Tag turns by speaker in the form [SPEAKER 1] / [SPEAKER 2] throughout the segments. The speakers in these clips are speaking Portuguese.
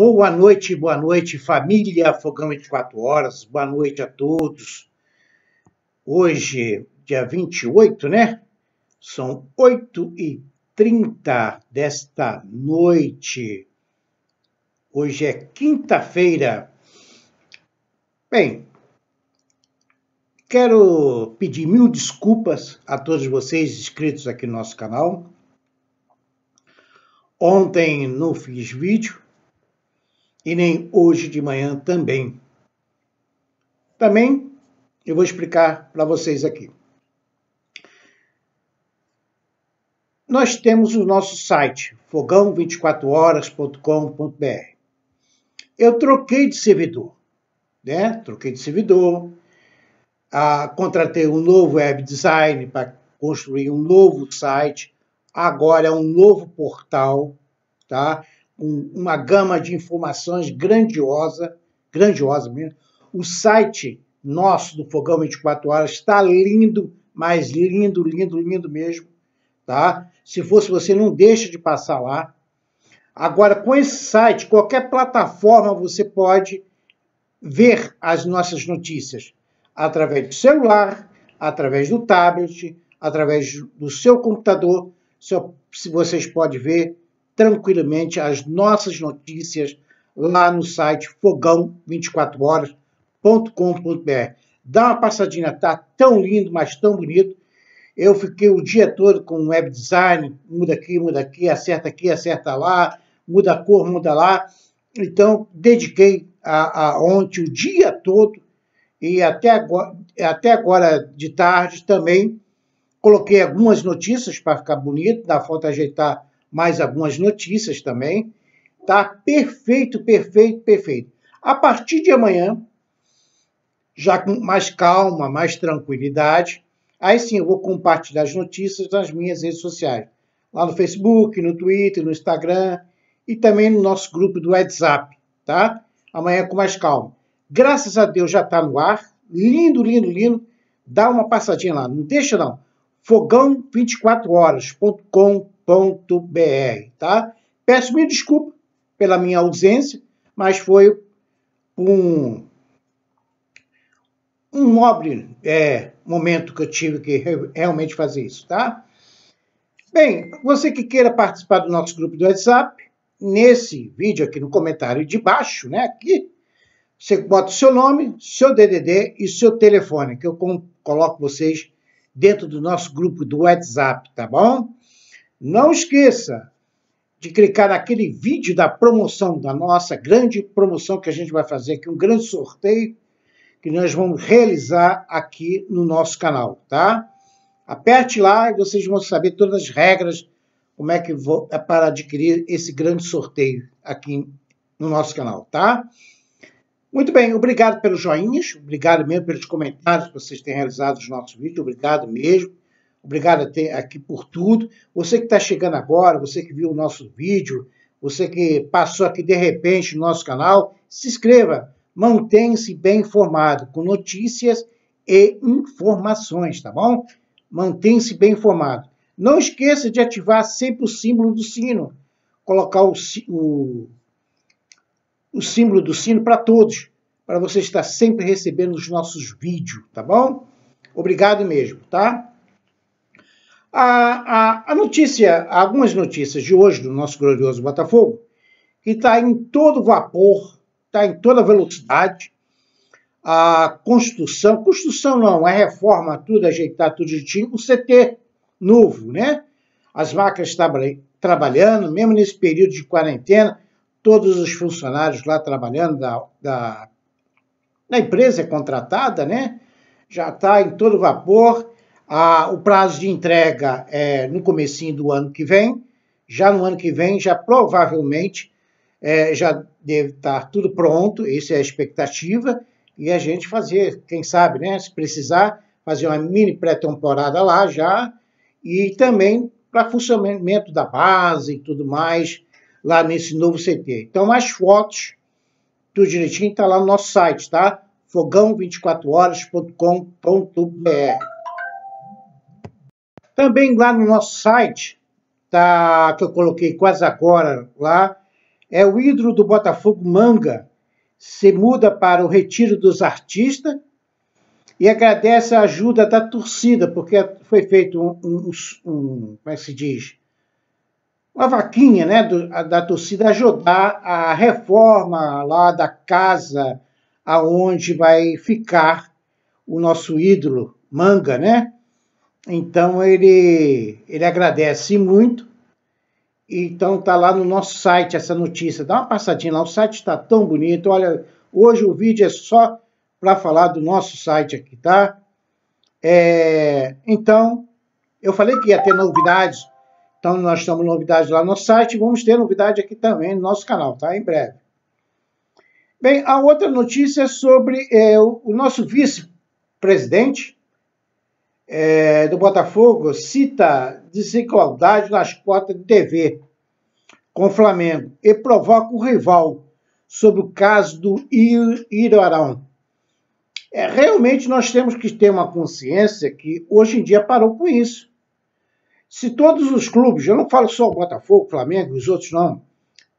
[SPEAKER 1] Boa noite, boa noite, família Fogão 24 Horas, boa noite a todos. Hoje, dia 28, né? São 8h30 desta noite. Hoje é quinta-feira. Bem, quero pedir mil desculpas a todos vocês inscritos aqui no nosso canal. Ontem não fiz vídeo, e nem hoje de manhã também. Também eu vou explicar para vocês aqui. Nós temos o nosso site fogão24horas.com.br. Eu troquei de servidor, né? Troquei de servidor, ah, contratei um novo web design para construir um novo site, agora é um novo portal, tá? uma gama de informações grandiosa, grandiosa mesmo. O site nosso do Fogão 24 Horas está lindo, mas lindo, lindo, lindo mesmo, tá? Se fosse você, não deixa de passar lá. Agora, com esse site, qualquer plataforma você pode ver as nossas notícias através do celular, através do tablet, através do seu computador. Se vocês podem ver tranquilamente as nossas notícias lá no site fogão24horas.com.br. Dá uma passadinha, tá tão lindo, mas tão bonito. Eu fiquei o dia todo com web design, muda aqui, muda aqui, acerta aqui, acerta lá, muda a cor, muda lá. Então, dediquei a, a ontem o dia todo e até agora, até agora de tarde também coloquei algumas notícias para ficar bonito, dá falta ajeitar mais algumas notícias também. Tá perfeito, perfeito, perfeito. A partir de amanhã, já com mais calma, mais tranquilidade, aí sim eu vou compartilhar as notícias nas minhas redes sociais. Lá no Facebook, no Twitter, no Instagram e também no nosso grupo do WhatsApp, tá? Amanhã com mais calma. Graças a Deus já está no ar. Lindo, lindo, lindo. Dá uma passadinha lá. Não deixa não. Fogão24horas.com.br br, tá? Peço minha desculpa pela minha ausência, mas foi um, um nobre é, momento que eu tive que realmente fazer isso, tá? Bem, você que queira participar do nosso grupo do WhatsApp, nesse vídeo aqui no comentário de baixo, né, aqui, você bota o seu nome, seu DDD e seu telefone, que eu coloco vocês dentro do nosso grupo do WhatsApp, tá bom? Não esqueça de clicar naquele vídeo da promoção, da nossa grande promoção que a gente vai fazer aqui, um grande sorteio que nós vamos realizar aqui no nosso canal, tá? Aperte lá e vocês vão saber todas as regras, como é que vou, é para adquirir esse grande sorteio aqui no nosso canal, tá? Muito bem, obrigado pelos joinhas, obrigado mesmo pelos comentários que vocês têm realizado nos nossos vídeos, obrigado mesmo. Obrigado aqui por tudo. Você que está chegando agora, você que viu o nosso vídeo, você que passou aqui de repente no nosso canal, se inscreva. Mantenha-se bem informado com notícias e informações, tá bom? Mantenha-se bem informado. Não esqueça de ativar sempre o símbolo do sino. Colocar o, o, o símbolo do sino para todos, para você estar sempre recebendo os nossos vídeos, tá bom? Obrigado mesmo, tá? A, a, a notícia, algumas notícias de hoje do nosso glorioso Botafogo, que está em todo vapor, está em toda velocidade. A construção, construção não, é reforma, tudo ajeitar, tudo direitinho. O CT novo, né? As máquinas trabalhando, mesmo nesse período de quarentena, todos os funcionários lá trabalhando da, da, da empresa é contratada, né? Já está em todo vapor o prazo de entrega é no comecinho do ano que vem. Já no ano que vem, já provavelmente é, já deve estar tá tudo pronto. Essa é a expectativa. E a gente fazer, quem sabe, né? Se precisar, fazer uma mini pré-temporada lá já. E também para funcionamento da base e tudo mais lá nesse novo CT. Então, as fotos, tudo direitinho, está lá no nosso site, tá? fogão24horas.com.br também lá no nosso site, tá, que eu coloquei quase agora lá, é o ídolo do Botafogo Manga. Se muda para o Retiro dos Artistas e agradece a ajuda da torcida, porque foi feito um, um, um como é que se diz? Uma vaquinha né, do, a, da torcida ajudar a reforma lá da casa aonde vai ficar o nosso ídolo, Manga, né? Então ele, ele agradece muito. Então tá lá no nosso site essa notícia. Dá uma passadinha lá, o site está tão bonito. Olha, hoje o vídeo é só para falar do nosso site aqui, tá? É, então, eu falei que ia ter novidades. Então nós estamos novidades lá no site. Vamos ter novidade aqui também no nosso canal, tá? Em breve. Bem, a outra notícia é sobre é, o, o nosso vice-presidente, é, do Botafogo cita desigualdade nas cotas de TV com o Flamengo e provoca o rival sobre o caso do Irorão. É, realmente nós temos que ter uma consciência que hoje em dia parou com isso. Se todos os clubes, eu não falo só o Botafogo, Flamengo, os outros não,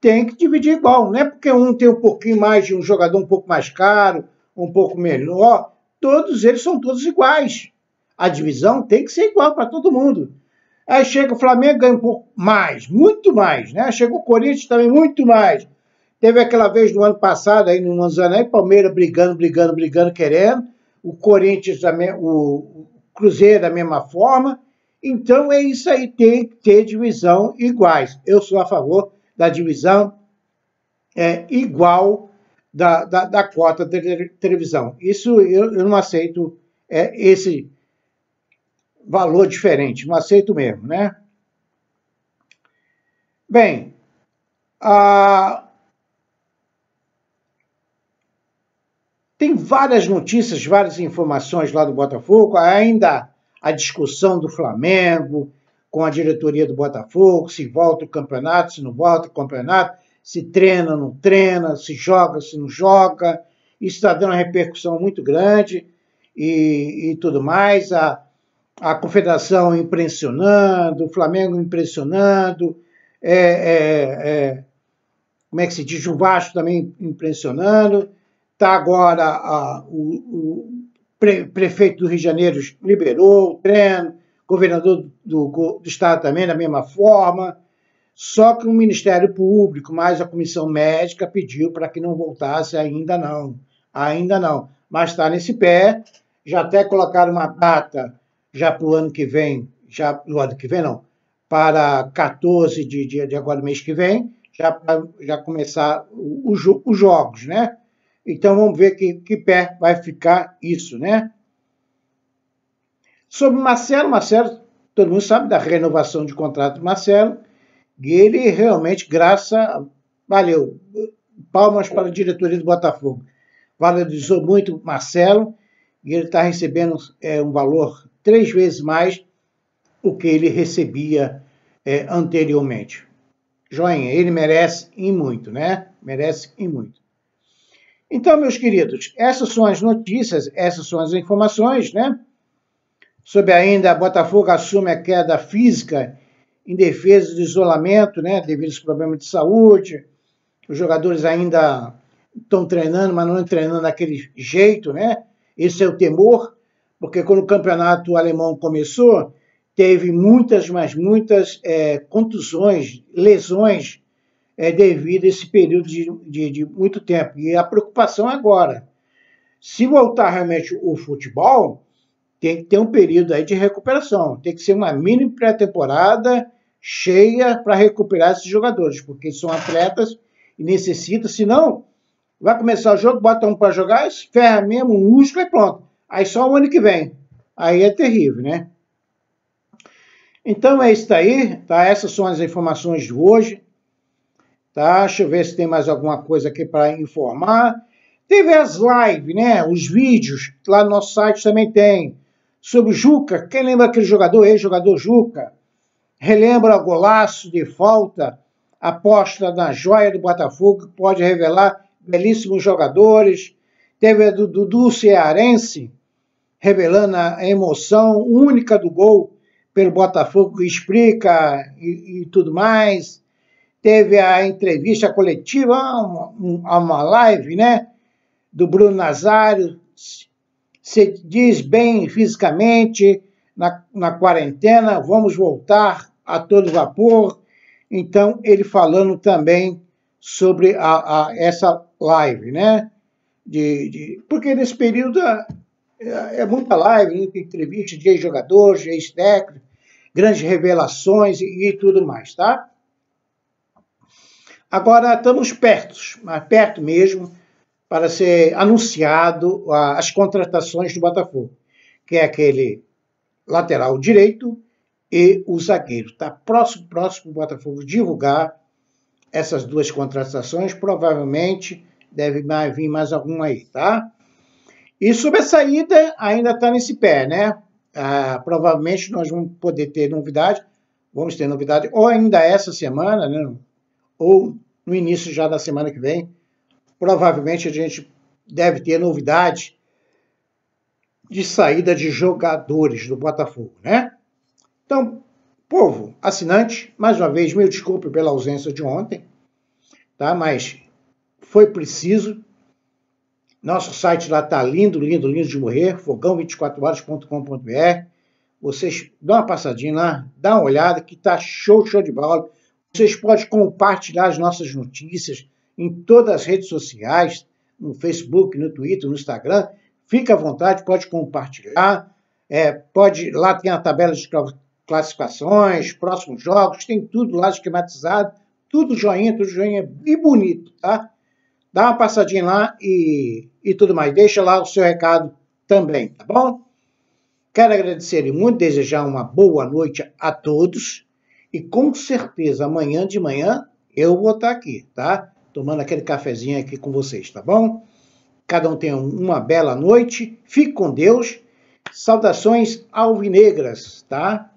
[SPEAKER 1] tem que dividir igual. Não é porque um tem um pouquinho mais de um jogador um pouco mais caro, um pouco melhor. Todos eles são todos iguais a divisão tem que ser igual para todo mundo. Aí chega o Flamengo, ganha um pouco mais, muito mais, né? Chegou o Corinthians também, muito mais. Teve aquela vez no ano passado, aí no Manzanã, Palmeiras brigando, brigando, brigando, querendo. O Corinthians, também, o Cruzeiro da mesma forma. Então é isso aí, tem que ter divisão iguais. Eu sou a favor da divisão é, igual da, da, da, cota de televisão. Isso eu, eu não aceito é, esse valor diferente, não aceito mesmo, né? Bem, a... tem várias notícias, várias informações lá do Botafogo, ainda a discussão do Flamengo com a diretoria do Botafogo, se volta o campeonato, se não volta o campeonato, se treina, não treina, se joga, se não joga. Isso está dando uma repercussão muito grande e, e tudo mais. A, a Confederação impressionando, o Flamengo impressionando, é, é, é, como é que se diz, o Vasco também impressionando, está agora a, o, o pre, prefeito do Rio de Janeiro liberou o treino, governador do, do, do estado também da mesma forma, só que o Ministério Público, mais a Comissão Médica, pediu para que não voltasse ainda não, ainda não, mas está nesse pé, já até colocaram uma data já para o ano que vem, já no ano que vem não, para 14 de, de, de agora, mês que vem, já para já começar os, os jogos, né? Então vamos ver que, que pé vai ficar isso, né? Sobre Marcelo, Marcelo, todo mundo sabe da renovação de contrato do Marcelo, e ele realmente, graça, valeu, palmas para a diretoria do Botafogo. Valorizou muito Marcelo, e ele está recebendo é, um valor três vezes mais o que ele recebia é, anteriormente. Joinha, ele merece e muito, né? Merece e muito. Então, meus queridos, essas são as notícias, essas são as informações, né? Sobre ainda, Botafogo assume a queda física em defesa do isolamento, né? Devido aos problemas de saúde. Os jogadores ainda estão treinando, mas não treinando daquele jeito, né? Esse é o temor porque quando o campeonato alemão começou, teve muitas, mas muitas é, contusões, lesões é, devido a esse período de, de, de, muito tempo. E a preocupação é agora, se voltar realmente o futebol, tem que ter um período aí de recuperação, tem que ser uma mini pré-temporada cheia para recuperar esses jogadores, porque são atletas e necessitam, senão vai começar o jogo, bota um para jogar, ferra mesmo o músculo e pronto. Aí só o ano que vem. Aí é terrível, né? Então é isso aí, tá? Essas são as informações de hoje, tá? Deixa eu ver se tem mais alguma coisa aqui para informar. Teve as lives, né? Os vídeos, lá no nosso site também tem. Sobre o Juca, quem lembra aquele jogador, ex-jogador Juca? Relembra o golaço de falta, aposta na joia do Botafogo, que pode revelar belíssimos jogadores. Teve a do Dudu Cearense, revelando a emoção única do gol pelo Botafogo, explica e, e tudo mais. Teve a entrevista coletiva, uma, uma live, né? Do Bruno Nazário, se diz bem fisicamente na, na quarentena, vamos voltar a todo vapor. Então, ele falando também sobre a, a essa live, né? De, de, porque nesse período é, é, muita live, muita entrevista de ex-jogadores, de ex-técnicos, grandes revelações e, e, tudo mais, tá? Agora estamos perto, mas perto mesmo, para ser anunciado a, as contratações do Botafogo, que é aquele lateral direito e o zagueiro. Tá próximo, próximo o Botafogo divulgar essas duas contratações, provavelmente deve vir mais alguma aí, tá? E sobre a saída, ainda está nesse pé, né? Ah, provavelmente nós vamos poder ter novidade, vamos ter novidade ou ainda essa semana, né? ou no início já da semana que vem. Provavelmente a gente deve ter novidade de saída de jogadores do Botafogo, né? Então, povo, assinante, mais uma vez, me desculpe pela ausência de ontem, tá? Mas foi preciso nosso site lá está lindo, lindo, lindo de morrer, fogão24horas.com.br. Vocês dão uma passadinha lá, dá uma olhada, que tá show, show de bola. Vocês podem compartilhar as nossas notícias em todas as redes sociais, no Facebook, no Twitter, no Instagram. Fica à vontade, pode compartilhar. É, pode Lá tem a tabela de classificações, próximos jogos, tem tudo lá esquematizado. Tudo joinha, tudo joinha e bonito, tá? dá uma passadinha lá e, e tudo mais. Deixa lá o seu recado também, tá bom? Quero agradecer e muito desejar uma boa noite a todos. E com certeza amanhã de manhã eu vou estar aqui, tá? Tomando aquele cafezinho aqui com vocês, tá bom? Cada um tenha uma bela noite. Fique com Deus. Saudações alvinegras, tá?